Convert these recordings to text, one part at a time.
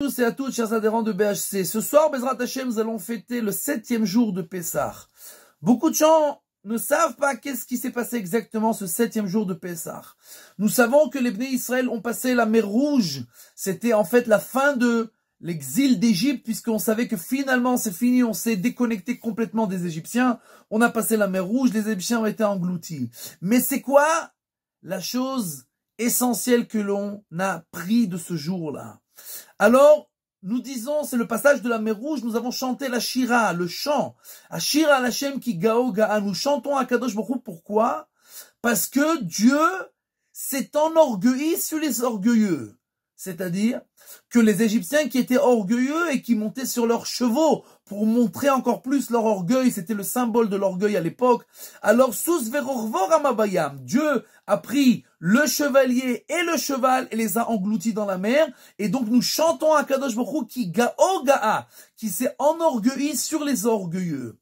tous et à toutes, chers adhérents de BHC. Ce soir, Bezrat Hashem, nous allons fêter le septième jour de Pessah. Beaucoup de gens ne savent pas qu'est-ce qui s'est passé exactement ce septième jour de Pessah. Nous savons que les Bnei Israël ont passé la mer Rouge. C'était en fait la fin de l'exil d'Égypte, puisqu'on savait que finalement c'est fini, on s'est déconnecté complètement des Égyptiens. On a passé la mer Rouge, les Égyptiens ont été engloutis. Mais c'est quoi la chose essentielle que l'on a pris de ce jour-là alors, nous disons, c'est le passage de la mer Rouge, nous avons chanté la Shira, le chant. Ashira lachem qui gao gaa. Nous chantons à Kadosh beaucoup, pourquoi Parce que Dieu s'est enorgueilli sur les orgueilleux. C'est-à-dire que les Égyptiens qui étaient orgueilleux et qui montaient sur leurs chevaux pour montrer encore plus leur orgueil, c'était le symbole de l'orgueil à l'époque. Alors, sous Dieu a pris le chevalier et le cheval et les a engloutis dans la mer. Et donc nous chantons à Kadosh Baruch qui qui s'est enorgueilli sur les orgueilleux.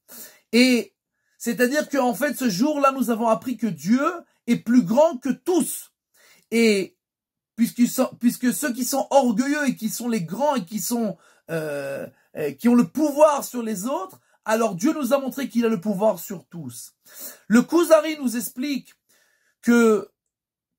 Et c'est-à-dire qu'en fait ce jour-là nous avons appris que Dieu est plus grand que tous. Et puisque, puisque ceux qui sont orgueilleux et qui sont les grands et qui sont euh, euh, qui ont le pouvoir sur les autres, alors Dieu nous a montré qu'il a le pouvoir sur tous. Le Kuzari nous explique que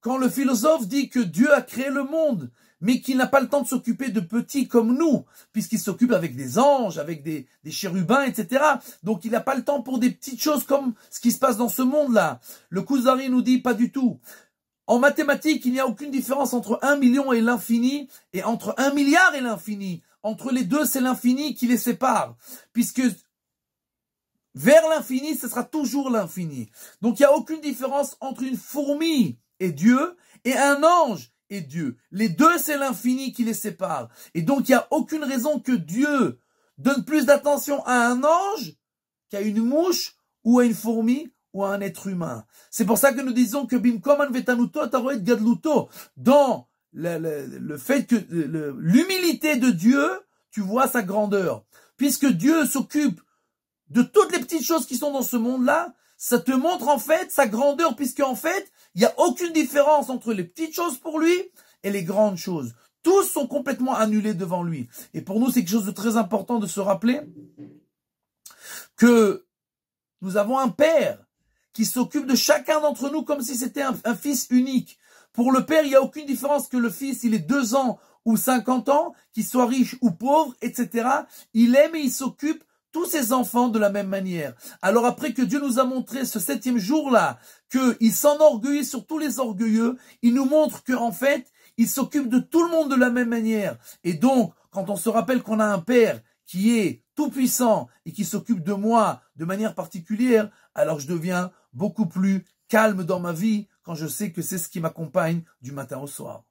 quand le philosophe dit que Dieu a créé le monde, mais qu'il n'a pas le temps de s'occuper de petits comme nous, puisqu'il s'occupe avec des anges, avec des, chérubins, etc. Donc il n'a pas le temps pour des petites choses comme ce qui se passe dans ce monde-là. Le Kuzari nous dit pas du tout. En mathématiques, il n'y a aucune différence entre un million et l'infini, et entre un milliard et l'infini. Entre les deux, c'est l'infini qui les sépare, puisque vers l'infini, ce sera toujours l'infini. Donc il n'y a aucune différence entre une fourmi et Dieu et un ange et Dieu. Les deux, c'est l'infini qui les sépare. Et donc, il n'y a aucune raison que Dieu donne plus d'attention à un ange qu'à une mouche ou à une fourmi ou à un être humain. C'est pour ça que nous disons que Bimkoman Vetanuto Gadluto, dans le fait que l'humilité de Dieu, tu vois sa grandeur. Puisque Dieu s'occupe de toutes les petites choses qui sont dans ce monde-là, ça te montre en fait sa grandeur, puisque en fait, il n'y a aucune différence entre les petites choses pour lui et les grandes choses. Tous sont complètement annulés devant lui. Et pour nous, c'est quelque chose de très important de se rappeler que nous avons un Père qui s'occupe de chacun d'entre nous comme si c'était un, fils unique. Pour le Père, il n'y a aucune différence que le fils, il est deux ans ou 50 ans, qu'il soit riche ou pauvre, etc. Il aime et il s'occupe tous ses enfants de la même manière. Alors après que Dieu nous a montré ce septième jour-là, qu'il s'enorgueille sur tous les orgueilleux, il nous montre que en fait, il s'occupe de tout le monde de la même manière. Et donc, quand on se rappelle qu'on a un Père qui est tout puissant et qui s'occupe de moi de manière particulière, alors je deviens beaucoup plus calme dans ma vie quand je sais que c'est ce qui m'accompagne du matin au soir.